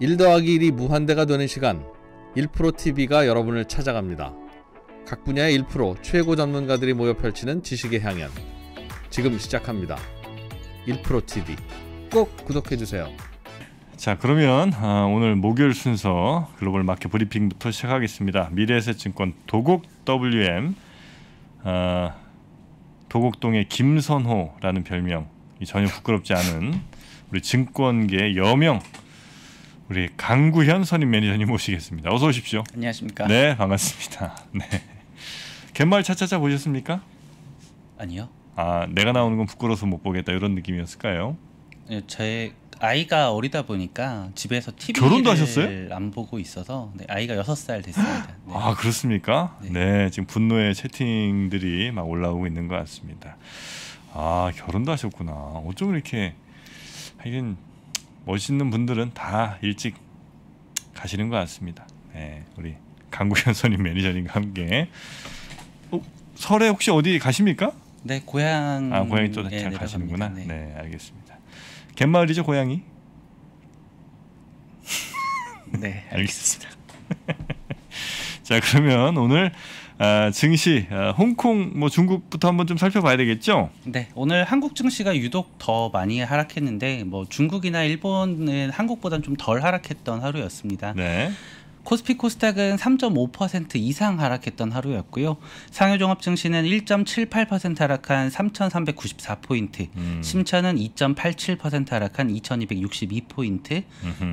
1 더하기 1이 무한대가 되는 시간 1프로TV가 여러분을 찾아갑니다. 각 분야의 1 최고 전문가들이 모여 펼치는 지식의 향연 지금 시작합니다. 1프로TV 꼭 구독해주세요. 자 그러면 아, 오늘 목요일 순서 글로벌 마켓 브리핑부터 시작하겠습니다. 미래에셋증권 도곡 WM 아, 도곡동의 김선호라는 별명 전혀 부끄럽지 않은 우리 증권계 여명 우리 강구현 선임 매니저님 모시겠습니다. 어서 오십시오. 안녕하십니까? 네, 반갑습니다. 네. 갯말 차차차 보셨습니까? 아니요. 아, 내가 나오는 건 부끄러워서 못 보겠다 이런 느낌이었을까요? 예, 제 아이가 어리다 보니까 집에서 TV를 결혼도 하셨어요? 안 보고 있어서 네, 아이가 여살 됐습니다. 네. 아 그렇습니까? 네. 네. 지금 분노의 채팅들이 막 올라오고 있는 것 같습니다. 아 결혼도 하셨구나. 어쩜 이렇게 하긴 멋있는 분들은 다 일찍 가시는 것 같습니다. 네, 우리 강구현 선임 매니저님과 함께 어, 설에 혹시 어디 가십니까? 네, 고향 아 고향이 또 네, 가시는구나. 네. 네, 알겠습니다. 갯마을이죠 고향이? 네, 알겠습니다. 자 그러면 오늘 아, 증시 아, 홍콩 뭐 중국부터 한번 좀 살펴봐야 되겠죠? 네 오늘 한국 증시가 유독 더 많이 하락했는데 뭐 중국이나 일본은 한국보다는 좀 덜 하락했던 하루였습니다. 네. 코스피 코스닥은 3.5% 이상 하락했던 하루였고요. 상효종합증시는 1.78% 하락한 3,394포인트, 음. 심천은 2.87% 하락한 2,262포인트,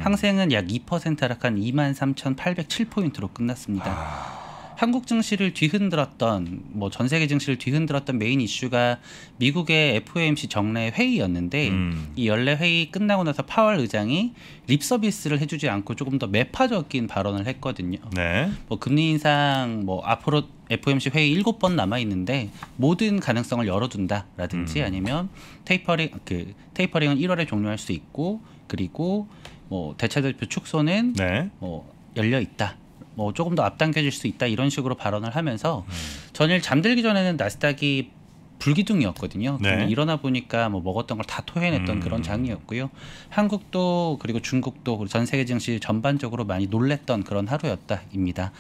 항생은 약 2% 하락한 23,807포인트로 끝났습니다. 아... 한국 증시를 뒤흔들었던 뭐 전 세계 증시를 뒤흔들었던 메인 이슈가 미국의 FOMC 정례 회의였는데 음. 이 연례 회의 끝나고 나서 파월 의장이 립 서비스를 해주지 않고 조금 더 매파적인 발언을 했거든요. 네. 뭐 금리 인상 뭐 앞으로 FOMC 회의 일곱 번 남아 있는데 모든 가능성을 열어둔다라든지 음. 아니면 테이퍼링 그 테이퍼링은 1월에 종료할 수 있고 그리고 뭐 대체 대표 축소는 네. 뭐 열려 있다. 뭐 조금 더 앞당겨질 수 있다 이런 식으로 발언을 하면서 음. 전일 잠들기 전에는 나스닥이 불기둥이었거든요. 네. 일어나 보니까 뭐 먹었던 걸 다 토해냈던 음. 그런 장이었고요. 한국도 그리고 중국도 그리고 전 세계 증시 전반적으로 많이 놀랬던 그런 하루였다입니다.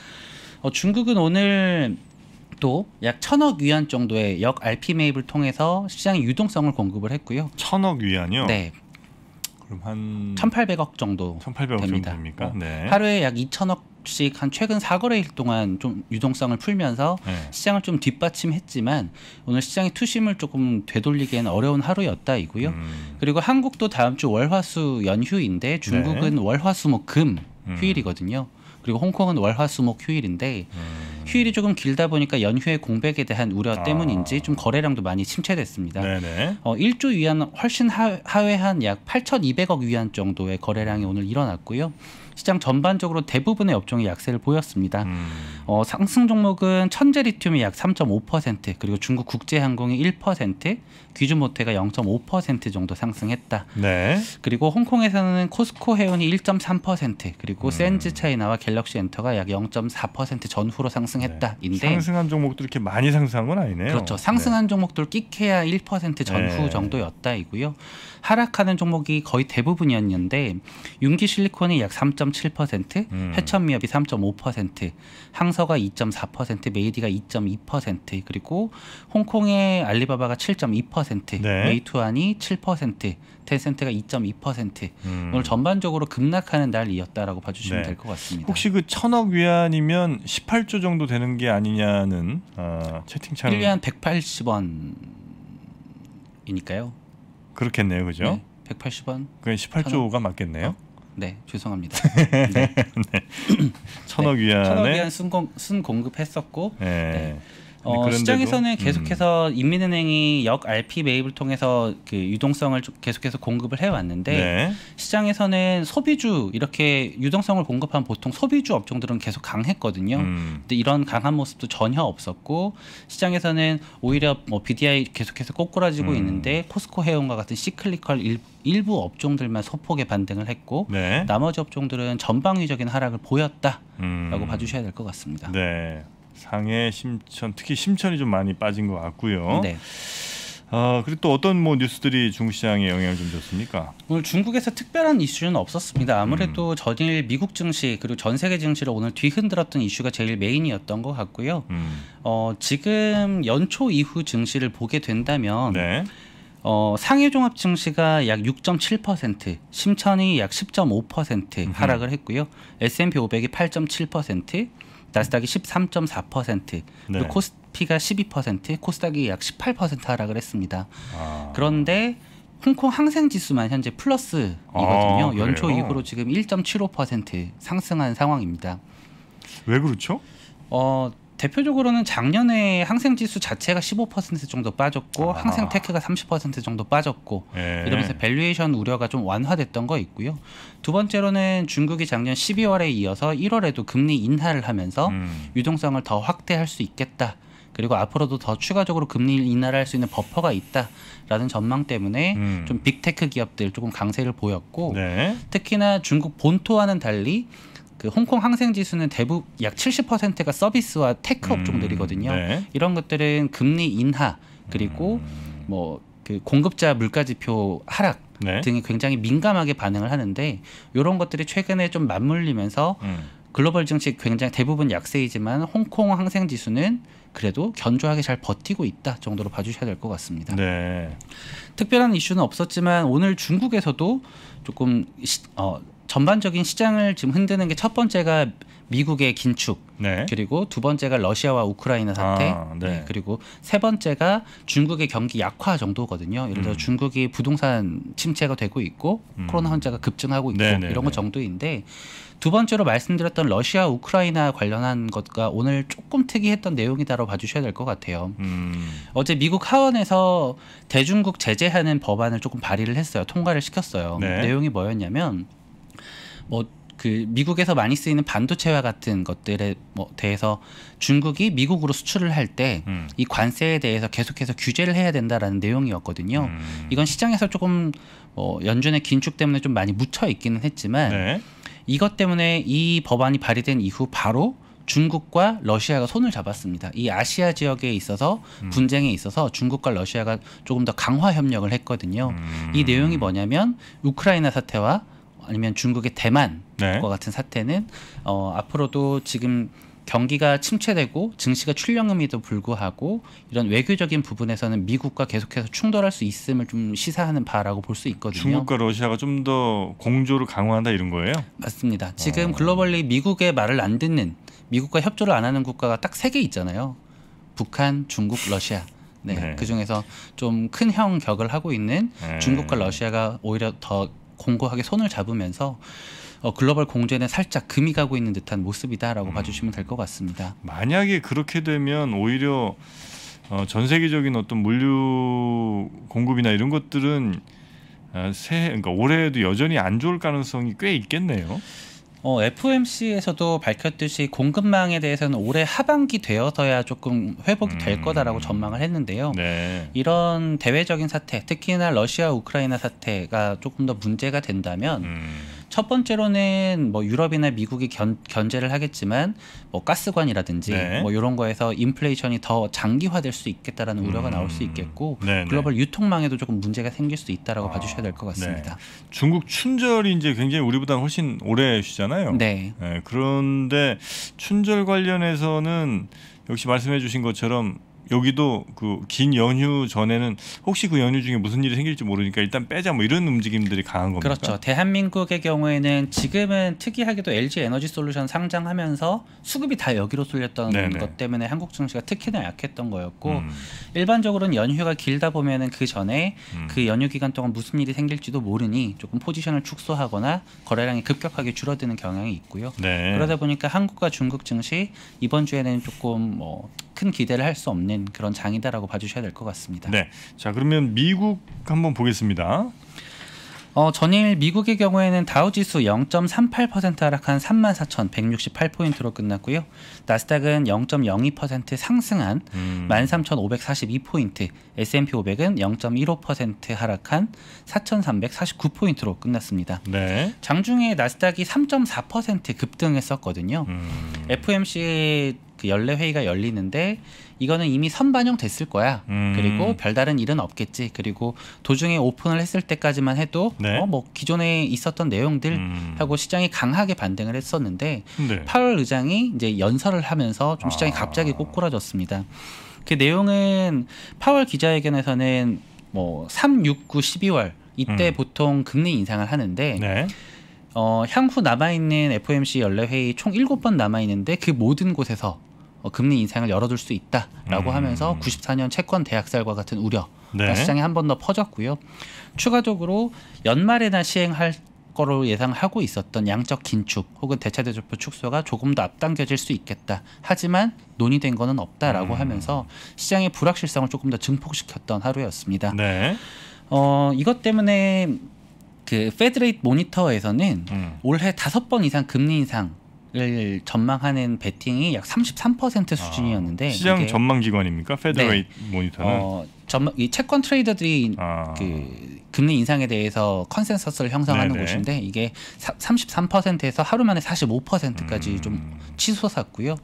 어, 중국은 오늘 또 약 천억 위안 정도의 역 RP 매입을 통해서 시장의 유동성을 공급을 했고요. 천억 위안이요? 네. 그럼 한 1,800억 정도 1,800억 됩니다. 정도 됩니까? 어. 네. 하루에 약 2천억 주식 한 최근 사거래일 동안 좀 유동성을 풀면서 네. 시장을 좀 뒷받침했지만 오늘 시장의 투심을 조금 되돌리기엔 어려운 하루였다 이고요. 음. 그리고 한국도 다음 주 월화수 연휴인데 네. 중국은 네. 월화수목금 음. 휴일이거든요. 그리고 홍콩은 월화수목 휴일인데 음. 휴일이 조금 길다 보니까 연휴의 공백에 대한 우려 아. 때문인지 좀 거래량도 많이 침체됐습니다. 네네. 네. 어, 1조 위안 훨씬 하, 하회한 약 8,200억 위안 정도의 거래량이 오늘 일어났고요. 시장 전반적으로 대부분의 업종이 약세를 보였습니다. 음. 어, 상승 종목은 천재 리튬이 약 3.5% 그리고 중국 국제항공이 1% 귀주 모태가 0.5% 정도 상승했다. 네. 그리고 홍콩에서는 코스코 해운이 1.3% 그리고 음. 센즈 차이나와 갤럭시 엔터가 약 0.4% 전후로 상승했다인데 네. 상승한 종목도 이렇게 많이 상승한 건 아니네요. 그렇죠. 상승한 네. 종목들 끼케야 1% 전후 네. 정도였다이고요. 하락하는 종목이 거의 대부분이었는데 윤기 실리콘이 약 3.7%, 음. 해천미협이 3.5%, 항 상서가 2.4%, 메이디가 2.2%, 그리고 홍콩의 알리바바가 7.2%, 네. 메이투안이 7%, 텐센트가 2.2%. 음. 오늘 전반적으로 급락하는 날이었다라고 봐주시면 네. 될것 같습니다. 혹시 그 천억 위안이면 18조 정도 되는 게 아니냐는 어, 채팅창 1위안 180원이니까요. 그렇겠네요, 그죠? 네. 180원. 그 18조가 맞겠네요. 어? 네, 죄송합니다. 네. 네. 천억 네. 위안에 천억 위안 순공, 순 공급했었고 네. 네. 어, 시장에서는 음. 계속해서 음. 인민은행이 역 RP 매입을 통해서 그 유동성을 계속해서 공급을 해왔는데 네. 시장에서는 소비주 이렇게 유동성을 공급한 보통 소비주 업종들은 계속 강했거든요. 음. 근데 이런 강한 모습도 전혀 없었고 시장에서는 오히려 뭐 BDI 계속해서 꼬꾸라지고 음. 있는데 코스코 해운과 같은 시클리컬 일, 일부 업종들만 소폭의 반등을 했고 네. 나머지 업종들은 전방위적인 하락을 보였다라고 음. 봐주셔야 될 것 같습니다. 네. 상해 심천 특히 심천이 좀 많이 빠진 것 같고요. 네. 아, 그리고 또 어떤 뭐 뉴스들이 중국 시장에 영향을 좀 줬습니까? 오늘 중국에서 특별한 이슈는 없었습니다. 아무래도 음. 전일 미국 증시 그리고 전 세계 증시를 오늘 뒤흔들었던 이슈가 제일 메인이었던 것 같고요. 음. 어, 지금 연초 이후 증시를 보게 된다면 네. 어, 상해 종합 증시가 약 6.7%, 심천이 약 10.5% 하락을 했고요. S&P 500이 8.7%, 나스닥이 13.4%, 네. 코스피가 12%, 코스닥이 약 18% 하락을 했습니다. 아. 그런데 홍콩 항생 지수만 현재 플러스이거든요. 아, 연초 이후로 지금 1.75% 상승한 상황입니다. 왜 그렇죠? 어 대표적으로는 작년에 항생 지수 자체가 15% 정도 빠졌고 아. 항생 테크가 30% 정도 빠졌고 예. 이러면서 밸류에이션 우려가 좀 완화됐던 거 있고요. 두 번째로는 중국이 작년 12월에 이어서 1월에도 금리 인하를 하면서 음. 유동성을 더 확대할 수 있겠다. 그리고 앞으로도 더 추가적으로 금리 인하를 할 수 있는 버퍼가 있다라는 전망 때문에 음. 좀 빅테크 기업들 조금 강세를 보였고 네. 특히나 중국 본토와는 달리 그 홍콩 항생 지수는 대부분 약 70%가 서비스와 테크 업종들이거든요. 음, 네. 이런 것들은 금리 인하 그리고 음. 뭐그 공급자 물가 지표 하락 네. 등이 굉장히 민감하게 반응을 하는데 이런 것들이 최근에 좀 맞물리면서 음. 글로벌 증시 굉장히 대부분 약세이지만 홍콩 항생 지수는 그래도 견조하게 잘 버티고 있다 정도로 봐주셔야 될 것 같습니다. 네. 특별한 이슈는 없었지만 오늘 중국에서도 조금 시, 어, 전반적인 시장을 지금 흔드는 게 첫 번째가 미국의 긴축, 네. 그리고 두 번째가 러시아와 우크라이나 사태, 아, 네. 네, 그리고 세 번째가 중국의 경기 약화 정도거든요. 예를 들어 음. 중국이 부동산 침체가 되고 있고 음. 코로나 환자가 급증하고 있고 네, 네, 이런 것 네. 정도인데 두 번째로 말씀드렸던 러시아 우크라이나 관련한 것과 오늘 조금 특이했던 내용이다라고 봐주셔야 될 것 같아요. 음. 어제 미국 하원에서 대중국 제재하는 법안을 조금 발의를 했어요. 통과를 시켰어요. 내용이 뭐였냐면 뭐그 미국에서 많이 쓰이는 반도체와 같은 것들에 뭐 대해서 중국이 미국으로 수출을 할 때이 음. 관세에 대해서 계속해서 규제를 해야 된다라는 내용이었거든요. 음. 이건 시장에서 조금 뭐 연준의 긴축 때문에 좀 많이 묻혀 있기는 했지만 네. 이것 때문에 이 법안이 발의된 이후 바로 중국과 러시아가 손을 잡았습니다. 이 아시아 지역에 있어서 음. 분쟁에 있어서 중국과 러시아가 조금 더 강화 협력을 했거든요. 음. 이 내용이 뭐냐면 우크라이나 사태와 아니면 중국의 대만과 네. 같은 사태는 어, 앞으로도 지금 경기가 침체되고 증시가 출렁임에도 불구하고 이런 외교적인 부분에서는 미국과 계속해서 충돌할 수 있음을 좀 시사하는 바라고 볼 수 있거든요. 중국과 러시아가 좀 더 공조를 강화한다 이런 거예요? 맞습니다. 지금 어. 글로벌리 미국의 말을 안 듣는 미국과 협조를 안 하는 국가가 딱 세 개 있잖아요. 북한, 중국, 러시아. 네, 네. 그 중에서 좀 큰 형격을 하고 있는 네. 중국과 러시아가 오히려 더 공고하게 손을 잡으면서 어, 글로벌 공존에 살짝 금이 가고 있는 듯한 모습이다라고 음. 봐주시면 될 것 같습니다. 만약에 그렇게 되면 오히려 어, 전 세계적인 어떤 물류 공급이나 이런 것들은 어, 아, 새 그러니까 올해에도 여전히 안 좋을 가능성이 꽤 있겠네요. 어, FOMC에서도 밝혔듯이 공급망에 대해서는 올해 하반기 되어서야 조금 회복이 될 음. 거다라고 전망을 했는데요. 네. 이런 대외적인 사태, 특히나 러시아 우크라이나 사태가 조금 더 문제가 된다면 음. 첫 번째로는 뭐 유럽이나 미국이 견, 견제를 하겠지만 뭐 가스관이라든지 네. 뭐 이런 거에서 인플레이션이 더 장기화될 수 있겠다라는 우려가 음. 나올 수 있겠고 네, 네 글로벌 유통망에도 조금 문제가 생길 수 있다라고 아. 봐주셔야 될것 네. 같습니다. 네. 중국 춘절이 이제 굉장히 우리보다 훨씬 오래 쉬잖아요. 네. 네. 그런데 춘절 관련해서는 역시 말씀해주신 것처럼 여기도 그 긴 연휴 전에는 혹시 그 연휴 중에 무슨 일이 생길지 모르니까 일단 빼자 뭐 이런 움직임들이 강한 겁니다. 그렇죠. 대한민국의 경우에는 지금은 특이하게도 LG 에너지 솔루션 상장하면서 수급이 다 여기로 쏠렸던 네네. 것 때문에 한국 증시가 특히나 약했던 거였고 음. 일반적으로는 연휴가 길다 보면은 그 전에 음. 그 연휴 기간 동안 무슨 일이 생길지도 모르니 조금 포지션을 축소하거나 거래량이 급격하게 줄어드는 경향이 있고요. 네. 그러다 보니까 한국과 중국 증시 이번 주에는 조금 뭐큰 기대를 할 수 없는 그런 장이다라고 봐주셔야 될 것 같습니다. 네, 자 그러면 미국 한번 보겠습니다. 어, 전일 미국의 경우에는 다우지수 0.38% 하락한 34,168포인트로 끝났고요. 나스닥은 0.02% 상승한 음. 13,542포인트, S&P 500은 0.15% 하락한 4,349포인트로 끝났습니다. 네. 장중에 나스닥이 3.4% 급등했었거든요. 음. FMC 그 연례 회의가 열리는데 이거는 이미 선반영 됐을 거야. 음. 그리고 별다른 일은 없겠지. 그리고 도중에 오픈을 했을 때까지만 해도 네. 어, 뭐 기존에 있었던 내용들 음. 하고 시장이 강하게 반등을 했었는데 네. 8월 의장이 이제 연설을 하면서 좀 시장이 아. 갑자기 꼬꾸라졌습니다. 그 내용은 파월 기자회견에서는 뭐 3, 6, 9, 12월 이때 음. 보통 금리 인상을 하는데 네. 어, 향후 남아있는 FOMC 연례회의 총 7번 남아있는데 그 모든 곳에서 어, 금리 인상을 열어둘 수 있다라고 음. 하면서 94년 채권 대학살과 같은 우려 네. 시장에 한 번 더 퍼졌고요. 추가적으로 연말에나 시행할 거로 예상하고 있었던 양적 긴축 혹은 대차대조표 축소가 조금 더 앞당겨질 수 있겠다. 하지만 논의된 거는 없다라고 음. 하면서 시장의 불확실성을 조금 더 증폭시켰던 하루였습니다. 네. 어, 이것 때문에 그 페드레이트 모니터에서는 음. 올해 다섯 번 이상 금리 인상 을 전망하는 베팅이 약 33% 수준이었는데 아, 시장 전망 기관입니까? 페드레이 네. 모니터는 어, 전망 이 채권 트레이더들이 아. 그 금리 인상에 대해서 컨센서스를 형성하는 네네. 곳인데 이게 사, 33%에서 하루 만에 45%까지 음. 좀 치솟았고요.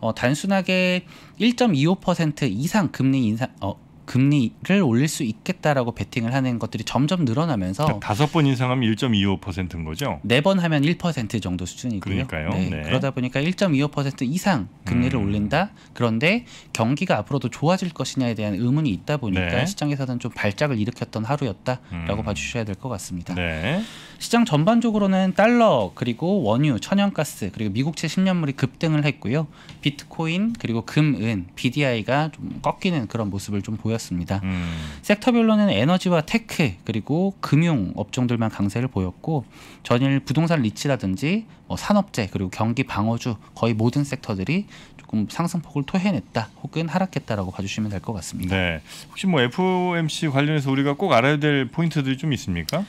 어, 단순하게 1.25% 이상 금리 인상 어, 금리를 올릴 수 있겠다라고 베팅을 하는 것들이 점점 늘어나면서 그러니까 다섯 번 인상하면 1.25%인 거죠. 네 번 하면 1% 정도 수준이고요. 그러니까요. 네. 네. 그러다 보니까 1.25% 이상 금리를 음. 올린다. 그런데 경기가 앞으로도 좋아질 것이냐에 대한 의문이 있다 보니까 네. 시장에서는 좀 발작을 일으켰던 하루였다라고 음. 봐주셔야 될 것 같습니다. 네. 시장 전반적으로는 달러 그리고 원유, 천연가스 그리고 미국채 10년물이 급등을 했고요. 비트코인 그리고 금은 BDI가 좀 꺾이는 그런 모습을 좀 보였습니다. 보였습니다. 음. 섹터별로는 에너지와 테크 그리고 금융 업종들만 강세를 보였고 전일 부동산 리치라든지뭐 산업재 그리고 경기 방어주 거의 모든 섹터들이 조금 상승폭을 토해냈다 혹은 하락했다라고 봐주시면 될 것 같습니다. 네. 혹시 뭐 FOMC 관련해서 우리가 꼭 알아야 될 포인트들이 좀 있습니까?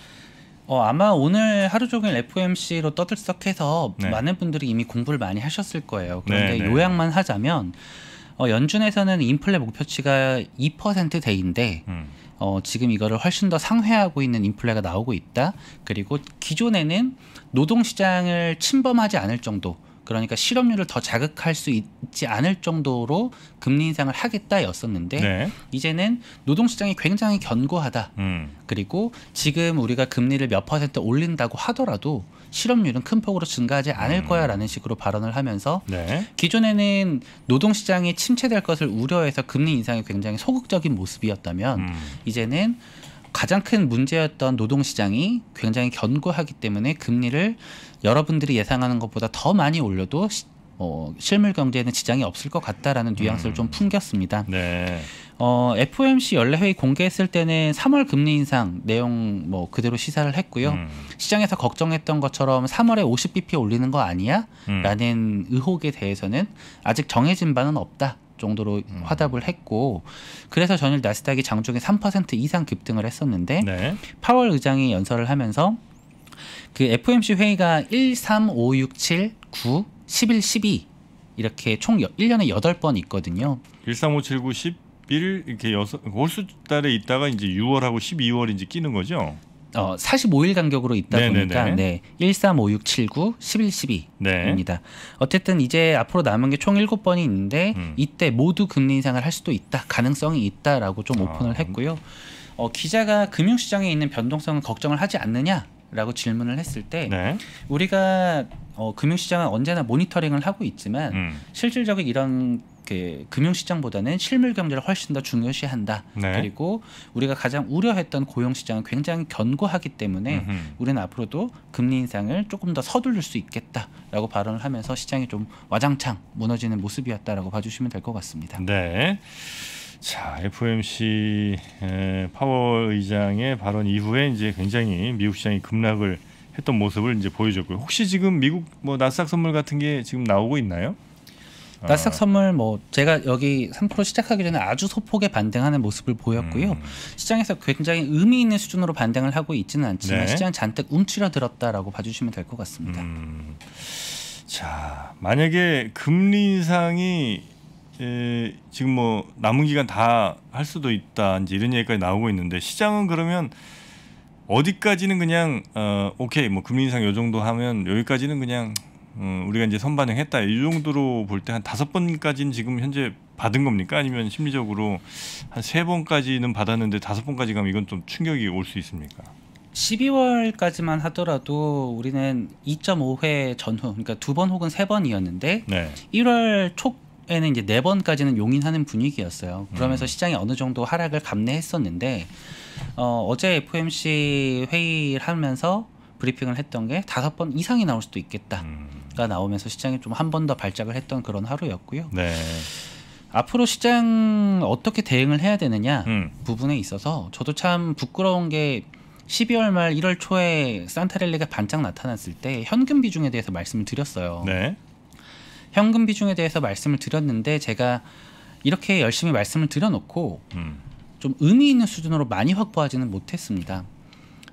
어, 아마 오늘 하루 종일 FOMC로 떠들썩해서 네. 많은 분들이 이미 공부를 많이 하셨을 거예요. 그런데 네, 네. 요약만 하자면 어, 연준에서는 인플레 목표치가 2% 대인데 음. 어, 지금 이거를 훨씬 더 상회하고 있는 인플레가 나오고 있다. 그리고 기존에는 노동 시장을 침범하지 않을 정도 그러니까 실업률을 더 자극할 수 있지 않을 정도로 금리 인상을 하겠다였었는데 네. 이제는 노동 시장이 굉장히 견고하다. 음. 그리고 지금 우리가 금리를 몇 퍼센트 올린다고 하더라도 실업률은 큰 폭으로 증가하지 않을 음. 거야라는 식으로 발언을 하면서 네. 기존에는 노동 시장이 침체될 것을 우려해서 금리 인상이 굉장히 소극적인 모습이었다면 음. 이제는 가장 큰 문제였던 노동 시장이 굉장히 견고하기 때문에 금리를 여러분들이 예상하는 것보다 더 많이 올려도 어, 실물 경제에는 지장이 없을 것 같다라는 뉘앙스를 음. 좀 풍겼습니다. 네. 어, FOMC 연례회의 공개했을 때는 3월 금리 인상 내용 뭐 그대로 시사를 했고요. 음. 시장에서 걱정했던 것처럼 3월에 50bp 올리는 거 아니야? 음. 라는 의혹에 대해서는 아직 정해진 바는 없다. 정도로 음. 화답을 했고 그래서 전일 나스닥이 장중에 3% 이상 급등을 했었는데 네. 파월 의장이 연설을 하면서 그 FOMC 회의가 1, 3, 5, 6, 7, 9, 11, 12 이렇게 총 1년에 8번 있거든요. 1, 3, 5, 7, 9, 10 1 이렇게 여섯 월수 달에 있다가 이제 6월하고 12월 이제 끼는 거죠. 어 45일 간격으로 있다 네네네. 네, 보니까 네. 1 3 5 6 7 9 11 12입니다. 네. 어쨌든 이제 앞으로 남은 게 총 7번이 있는데 음. 이때 모두 금리 인상을 할 수도 있다. 가능성이 있다라고 좀 아. 오픈을 아, 했고요. 어, 기자가 금융시장에 있는 변동성을 걱정을 하지 않느냐 라고 질문을 했을 때 네. 우리가 어, 금융시장은 언제나 모니터링을 하고 있지만 음. 실질적인 이런 그 금융시장보다는 실물 경제를 훨씬 더 중요시한다. 네. 그리고 우리가 가장 우려했던 고용시장은 굉장히 견고하기 때문에 음흠. 우리는 앞으로도 금리 인상을 조금 더서둘를수 있겠다라고 발언을 하면서 시장이 좀 와장창 무너지는 모습이었다라고 봐주시면 될 것 같습니다. 네. 자, FOMC 파월 의장의 발언 이후에 이제 굉장히 미국 시장이 급락을 했던 모습을 이제 보여줬고요. 혹시 지금 미국 뭐 나스닥 선물 같은 게 지금 나오고 있나요? 아. 나스닥 선물 뭐 제가 여기 3% 시작하기 전에 아주 소폭의 반등하는 모습을 보였고요. 음. 시장에서 굉장히 의미 있는 수준으로 반등을 하고 있지는 않지만 네. 시장 잔뜩 움츠러들었다라고 봐주시면 될 것 같습니다. 음. 자 만약에 금리 인상이 에, 예, 지금 뭐 남은 기간 다 할 수도 있다 이제 이런 얘기까지 나오고 있는데 시장은 그러면 어디까지는 그냥 어, 오케이 뭐 금리 인상 요 정도 하면 여기까지는 그냥 어, 우리가 이제 선반영했다 이 정도로 볼 때 한 다섯 번까지는 지금 현재 받은 겁니까 아니면 심리적으로 한 세 번까지는 받았는데 다섯 번까지 가면 이건 좀 충격이 올 수 있습니까? 12월까지만 하더라도 우리는 2.5회 전후 그러니까 두 번 혹은 세 번이었는데 네. 1월 초 에는 이제 네 번까지는 용인하는 분위기였어요. 음. 그러면서 음. 시장이 어느 정도 하락을 감내했었는데 어, 어제 FOMC 회의를 하면서 브리핑을 했던 게 다섯 번 이상이 나올 수도 있겠다가 음. 나오면서 시장이 좀 한 번 더 발작을 했던 그런 하루였고요. 네. 앞으로 시장 어떻게 대응을 해야 되느냐 음. 부분에 있어서 저도 참 부끄러운 게 12월 말 1월 초에 산타렐리가 반짝 나타났을 때 현금 비중에 대해서 말씀을 드렸어요. 네. 현금 비중에 대해서 말씀을 드렸는데 제가 이렇게 열심히 말씀을 드려놓고 음. 좀 의미 있는 수준으로 많이 확보하지는 못했습니다.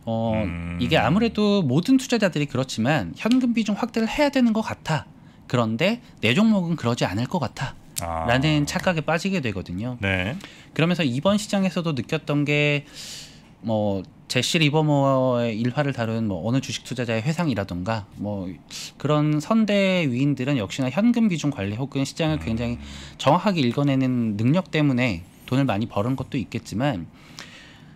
어, 음. 이게 아무래도 모든 투자자들이 그렇지만 현금 비중 확대를 해야 되는 것 같아. 그런데 내 종목은 그러지 않을 것 같아. 아. 라는 착각에 빠지게 되거든요. 네. 그러면서 이번 시장에서도 느꼈던 게뭐 제시 리버모의 일화를 다룬 뭐 어느 주식 투자자의 회상이라던가 뭐 그런 선대 위인들은 역시나 현금 비중 관리 혹은 시장을 음. 굉장히 정확하게 읽어내는 능력 때문에 돈을 많이 벌은 것도 있겠지만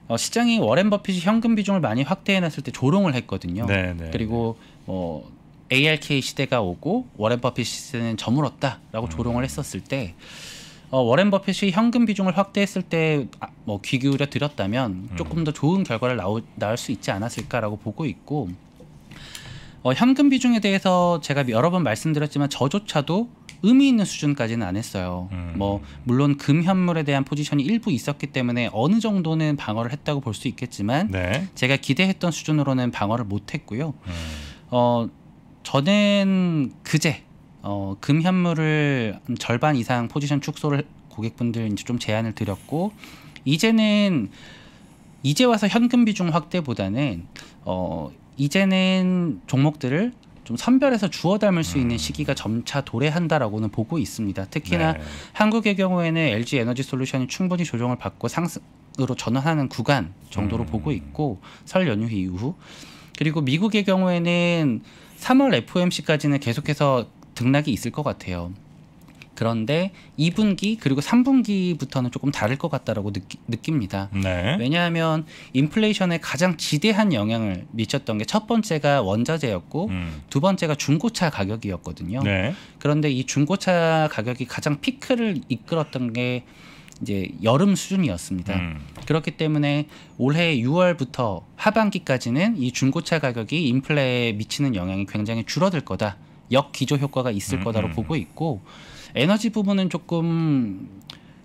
어, 시장이 워렌 버핏이 현금 비중을 많이 확대해놨을 때 조롱을 했거든요. 네네. 네, 그리고 네. 뭐 ARK 시대가 오고 워렌 버핏 시대는 저물었다라고 음. 조롱을 했었을 때 어, 워렌 버핏이 현금 비중을 확대했을 때뭐 아, 뭐 귀 기울여 들였다면 음. 조금 더 좋은 결과를 나오, 나올 수 있지 않았을까라고 보고 있고 어, 현금 비중에 대해서 제가 여러 번 말씀드렸지만 저조차도 의미 있는 수준까지는 안 했어요. 음. 뭐 물론 금 현물에 대한 포지션이 일부 있었기 때문에 어느 정도는 방어를 했다고 볼 수 있겠지만 네. 제가 기대했던 수준으로는 방어를 못 했고요. 음. 어 저는 그제 어, 금현물을 절반 이상 포지션 축소를 고객분들 이제 좀 제안을 드렸고 이제는 이제 와서 현금 비중 확대보다는 어, 이제는 종목들을 좀 선별해서 주워 담을 수 있는 음. 시기가 점차 도래한다라고는 보고 있습니다. 특히나 네. 한국의 경우에는 LG 에너지 솔루션이 충분히 조정을 받고 상승으로 전환하는 구간 정도로 음. 보고 있고 설 연휴 이후 그리고 미국의 경우에는 3월 FOMC까지는 계속해서 등락이 있을 것 같아요. 그런데 2분기 그리고 3분기부터는 조금 다를 것 같다라고 느끼, 니다 네. 왜냐하면 인플레이션에 가장 지대한 영향을 미쳤던 게 첫 번째가 원자재였고 음. 두 번째가 중고차 가격이었거든요. 네. 그런데 이 중고차 가격이 가장 피크를 이끌었던 게 이제 여름 수준이었습니다. 음. 그렇기 때문에 올해 6월부터 하반기까지는 이 중고차 가격이 인플레에 미치는 영향이 굉장히 줄어들 거다. 역기조 효과가 있을 음, 거다로 음. 보고 있고 에너지 부분은 조금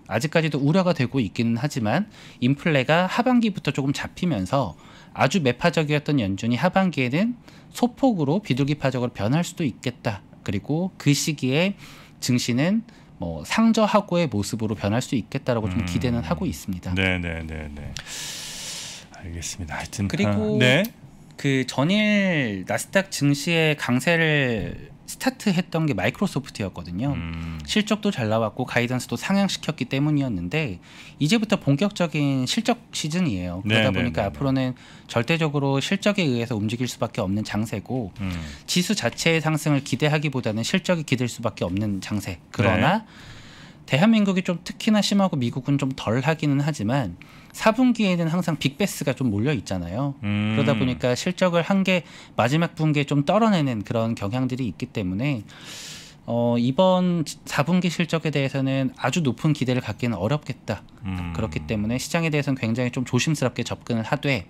아직까지도 우려가 되고 있기는 하지만 인플레가 하반기부터 조금 잡히면서 아주 매파적이었던 연준이 하반기에는 소폭으로 비둘기파적으로 변할 수도 있겠다. 그리고 그 시기에 증시는 뭐 상저하고의 모습으로 변할 수 있겠다라고 음. 좀 기대는 음. 하고 있습니다. 네, 네, 네, 네. 알겠습니다. 하여튼 그리고 아, 네. 그 전일 나스닥 증시의 강세를 스타트했던 게 마이크로소프트였거든요. 음. 실적도 잘 나왔고 가이던스도 상향시켰기 때문이었는데 이제부터 본격적인 실적 시즌이에요. 네, 그러다 네네네네. 보니까 네, 네. 앞으로는 절대적으로 실적에 의해서 움직일 수밖에 없는 장세고 음. 지수 자체의 상승을 기대하기보다는 실적이 기댈 수밖에 없는 장세. 그러나 네. 대한민국이 좀 특히나 심하고 미국은 좀 덜 하기는 하지만 4분기에는 항상 빅베스가 좀 몰려 있잖아요. 음. 그러다 보니까 실적을 한 게 마지막 분기에 좀 떨어내는 그런 경향들이 있기 때문에 어, 이번 4분기 실적에 대해서는 아주 높은 기대를 갖기는 어렵겠다. 음. 그렇기 때문에 시장에 대해서는 굉장히 좀 조심스럽게 접근을 하되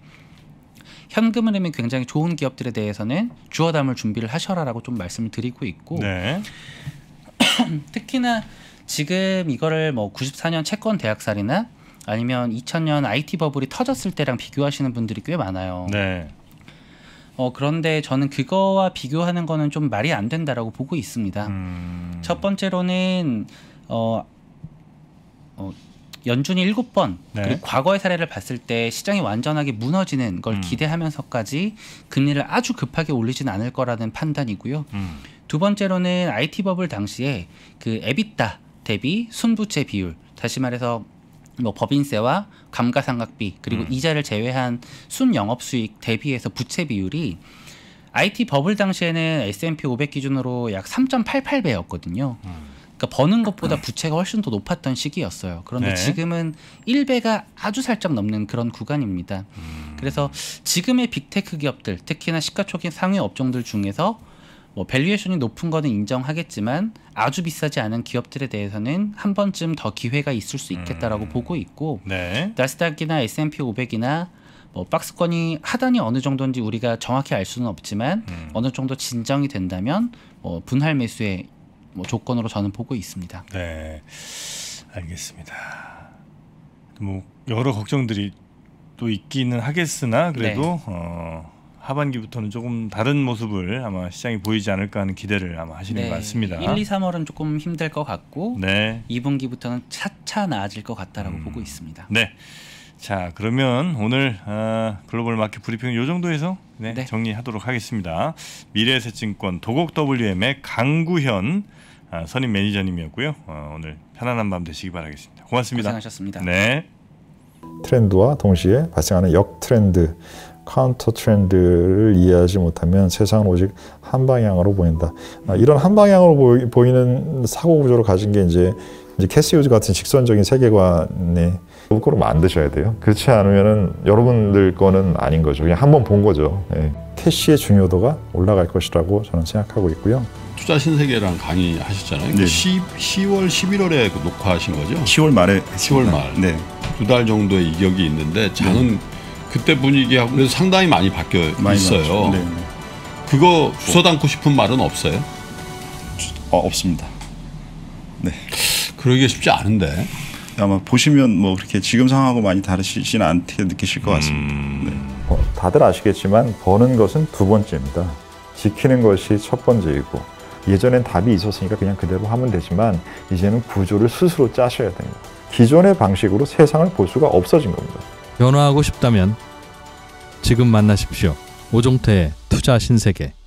현금 흐름이 굉장히 좋은 기업들에 대해서는 주어 담을 준비를 하셔라라고 좀 말씀을 드리고 있고 네. 특히나 지금 이거를 뭐 94년 채권 대학살이나 아니면 2000년 IT 버블이 터졌을 때랑 비교하시는 분들이 꽤 많아요. 네. 어, 그런데 저는 그거와 비교하는 거는 좀 말이 안 된다라고 보고 있습니다. 음... 첫 번째로는 어, 어 연준이 일곱 번 네. 그리고 과거의 사례를 봤을 때 시장이 완전하게 무너지는 걸 음. 기대하면서까지 금리를 아주 급하게 올리진 않을 거라는 판단이고요. 음. 두 번째로는 IT 버블 당시에 그 에비타 대비 순부채 비율 다시 말해서 뭐 법인세와 감가상각비 그리고 음. 이자를 제외한 순 영업 수익 대비해서 부채 비율이 IT 버블 당시에는 S&P 500 기준으로 약 3.88배였거든요. 음. 그러니까 버는 것보다 부채가 훨씬 더 높았던 시기였어요. 그런데 네. 지금은 1배가 아주 살짝 넘는 그런 구간입니다. 음. 그래서 지금의 빅테크 기업들, 특히나 시가총액 상위 업종들 중에서 뭐 밸류에이션이 높은 거는 인정하겠지만 아주 비싸지 않은 기업들에 대해서는 한 번쯤 더 기회가 있을 수 있겠다라고 음. 보고 있고 네. 나스닥이나 S&P 500이나 뭐 박스권이 하단이 어느 정도인지 우리가 정확히 알 수는 없지만 음. 어느 정도 진정이 된다면 뭐 분할 매수의 뭐 조건으로 저는 보고 있습니다. 네, 알겠습니다. 뭐 여러 걱정들이 또 있기는 하겠으나 그래도 네. 어. 하반기부터는 조금 다른 모습을 아마 시장이 보이지 않을까 하는 기대를 아마 하시는 네. 것 같습니다. 1, 2, 3월은 조금 힘들 것 같고 네. 2분기부터는 차차 나아질 것 같다라고 음, 보고 있습니다. 네. 자 그러면 오늘 어, 글로벌 마켓 브리핑 요 정도에서 네, 네. 정리하도록 하겠습니다. 미래에셋증권 도곡 WM의 강구현 아, 선임 매니저님이었고요. 어, 오늘 편안한 밤 되시기 바라겠습니다. 고맙습니다. 고생하셨습니다. 네. 트렌드와 동시에 발생하는 역트렌드 카운터 트렌드를 이해하지 못하면 세상은 오직 한 방향으로 보인다. 아, 이런 한 방향으로 보이, 는 사고 구조를 가진 게 이제 이제 캐시우즈 같은 직선적인 세계관에 거꾸 만드셔야 돼요. 그렇지 않으면 여러분들 거는 아닌 거죠. 그냥 한번 본 거죠. 예. 캐시의 중요도가 올라갈 것이라고 저는 생각하고 있고요. 투자 신세계랑 강의하셨잖아요. 네. 10, 10월, 11월에 녹화하신 거죠? 10월 말에 10월 말. 네. 두 달 정도의 이격이 있는데 장은 네. 그때 분위기하고 상당히 많이 바뀌어 많이 있어요. 네, 그거 주워 담고 싶은 말은 없어요? 어, 없습니다. 네. 그러기가 쉽지 않은데. 네, 아마 보시면 뭐 그렇게 지금 상황하고 많이 다르시진 않게 느끼실 것 같습니다. 음... 네. 어, 다들 아시겠지만 버는 것은 두 번째입니다. 지키는 것이 첫 번째이고 예전엔 답이 있었으니까 그냥 그대로 하면 되지만 이제는 구조를 스스로 짜셔야 됩니다. 기존의 방식으로 세상을 볼 수가 없어진 겁니다. 변화하고 싶다면 지금 만나십시오. 오종태의 투자 신세계.